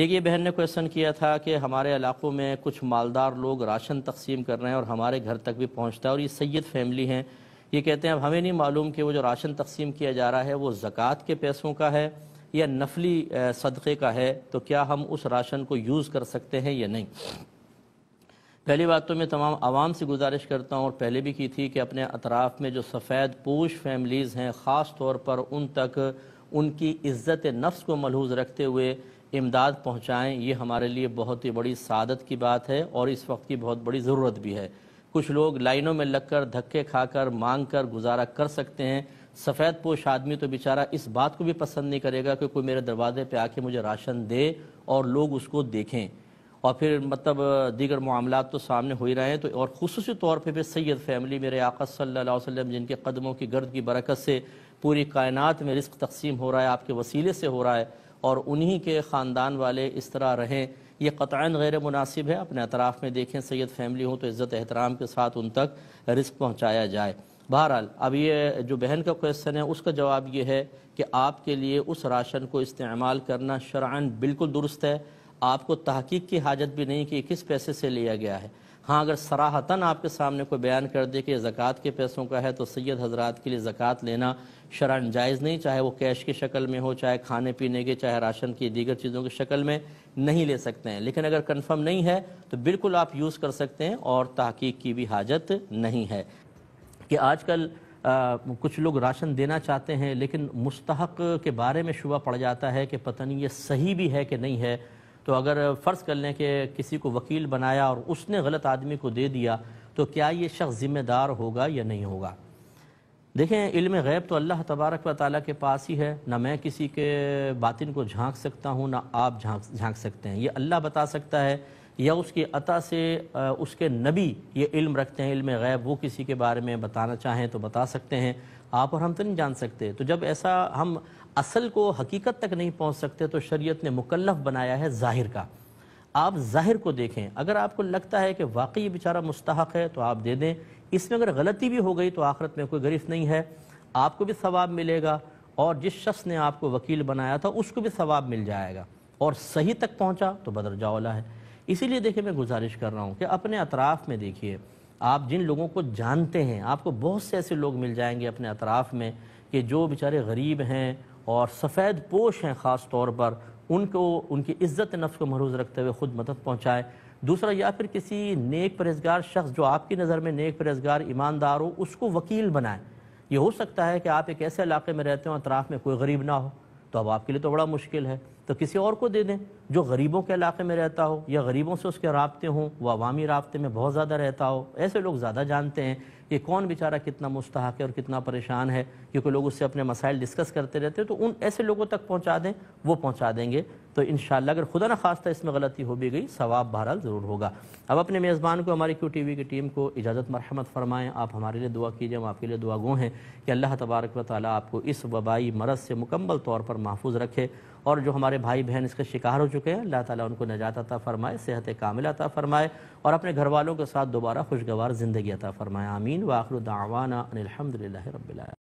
एक ये बहन ने क्वेश्चन किया था कि हमारे इलाकों में कुछ मालदार लोग राशन तकसीम कर रहे हैं और हमारे घर तक भी पहुँचता है और ये सैयद फैमिली हैं ये कहते हैं अब हमें नहीं मालूम कि वो जो राशन तकसीम किया जा रहा है वो ज़क़़त के पैसों का है या नफली सदक़े का है तो क्या हम उस राशन को यूज़ कर सकते हैं या नहीं पहली बात तो मैं तमाम आवाम से गुजारिश करता हूँ और पहले भी की थी कि अपने अतराफ़ में जो सफ़ेद पोश फैमिलीज़ हैं ख़ास तौर पर उन तक उनकी इज़्ज़त नफ्स को मलहूज रखते हुए इमदाद पहुँचाएँ ये हमारे लिए बहुत ही बड़ी सदत की बात है और इस वक्त की बहुत बड़ी ज़रूरत भी है कुछ लोग लाइनों में लग कर धक्के खा कर मांग कर गुजारा कर सकते हैं सफ़ेद पोश आदमी तो बेचारा इस बात को भी पसंद नहीं करेगा कि कोई मेरे दरवाजे पर आके मुझे राशन दे और लोग उसको देखें और फिर मतलब दीगर मामला तो सामने हो ही रहे हैं तो और खसूस तौर पर फिर सैयद फैमिली मेरे आका सल्ला वसम जिनके कदमों की गर्द की बरकत से पूरी कायनत में रिस्क तकसीम हो रहा है आपके वसीले से हो रहा है और उन्हीं के ख़ानदान वाले इस तरह रहें यह कतान गैर मुनासिब है अपने अतराफ़ में देखें सैद फैमिली हो तो इज़्ज़त एहतराम के साथ उन तक रिस्क पहुँचाया जाए बहरहाल अब ये जो बहन का क्वेश्चन है उसका जवाब ये है कि आपके लिए उस राशन को इस्तेमाल करना शरान बिल्कुल दुरुस्त है आपको तहकीक की हाजत भी नहीं कि किस पैसे से लिया गया है हाँ अगर सराहतन आपके सामने कोई बयान कर दे कि जक़़ात के पैसों का है तो सैयद हजरात के लिए ज़क़़त लेना शरण जायज़ नहीं चाहे वो कैश की शक्ल में हो चाहे खाने पीने के चाहे राशन की दीगर चीज़ों की शक्ल में नहीं ले सकते हैं लेकिन अगर कन्फर्म नहीं है तो बिल्कुल आप यूज़ कर सकते हैं और तहकीक की भी हाजत नहीं है कि आजकल आ, कुछ लोग राशन देना चाहते हैं लेकिन मुस्तक के बारे में शुबा पड़ जाता है कि पता नहीं ये सही भी है कि नहीं है तो अगर फ़र्ज़ कर लें कि किसी को वकील बनाया और उसने गलत आदमी को दे दिया तो क्या ये शख्स ज़िम्मेदार होगा या नहीं होगा देखें इल्म गैब तो अल्लाह तबारक व ताली के पास ही है ना मैं किसी के बातिन को झांक सकता हूँ ना आप झांक झांक सकते हैं ये अल्लाह बता सकता है या उसकी अता से उसके नबी ये इल्म रखते हैं इल्म गैब वो किसी के बारे में बताना चाहें तो बता सकते हैं आप और हम तो नहीं जान सकते तो जब ऐसा हम असल को हकीकत तक नहीं पहुंच सकते तो शरीयत ने मुकल्लफ बनाया है ज़ाहिर का आप ज़ाहिर को देखें अगर आपको लगता है कि वाकई बेचारा मुस्तक है तो आप दे दें इसमें अगर गलती भी हो गई तो आखिरत में कोई गरीफ नहीं है आपको भी सवाब मिलेगा और जिस शख्स ने आपको वकील बनाया था उसको भी सवाब मिल जाएगा और सही तक पहुँचा तो बदरजावला है इसीलिए देखिए मैं गुजारिश कर रहा हूँ कि अपने अतराफ़ में देखिए आप जिन लोगों को जानते हैं आपको बहुत से ऐसे लोग मिल जाएंगे अपने अतराफ़ में कि जो बेचारे गरीब हैं और सफ़ेद पोश हैं ख़ास तौर पर उनको उनकी इज़्ज़त नफ्स को महरूज रखते हुए ख़ुद मदद पहुँचाए दूसरा या फिर किसी नेक परहेजगार शख्स जो आपकी नज़र में नेक परहेजगार ईमानदार हो उसको वकील बनाए ये हो सकता है कि आप एक ऐसे इलाके में रहते हो अतराफ़ में कोई गरीब ना हो तो अब आपके लिए तो बड़ा मुश्किल है तो किसी और को दे दें जो गरीबों के इलाके में रहता हो या गरीबों से उसके रबते हों वो अवामी रबते में बहुत ज़्यादा रहता हो ऐसे लोग ज़्यादा जानते हैं कि कौन बेचारा कितना मुस्तक है और कितना परेशान है क्योंकि लोग उससे अपने मसाइल डिस्कस करते रहते हैं तो उन ऐसे लोगों तक पहुँचा दें वो पहुँचा देंगे तो इन अगर खुदा न खास्ता इसमें गलती हो भी गई सवाब बहरहाल ज़रूर होगा अब अपने मेज़बान को हमारी क्यू टी वी की टीम को इजाज़त मरहमत फरमाएँ आप हमारे लिए दुआ कीजिए हम आपके लिए दुआ गो हैं कि अल्लाह तबारक व ताली आपको इस वबाई मरज़ से मुकम्मल तौर पर महफूज रखे और जो हमारे भाई बहन इसके शिकार हो चुके हैं अल्लाह ताला उनको नजात अता फ़रमाए सेहत कामिल अता फ़रमाए और अपने घर वालों के साथ दोबारा खुशगवार ज़िंदगी अता फ़रमाए आमीन वाखरुदावाना अनिलहमदिल्ला रबिल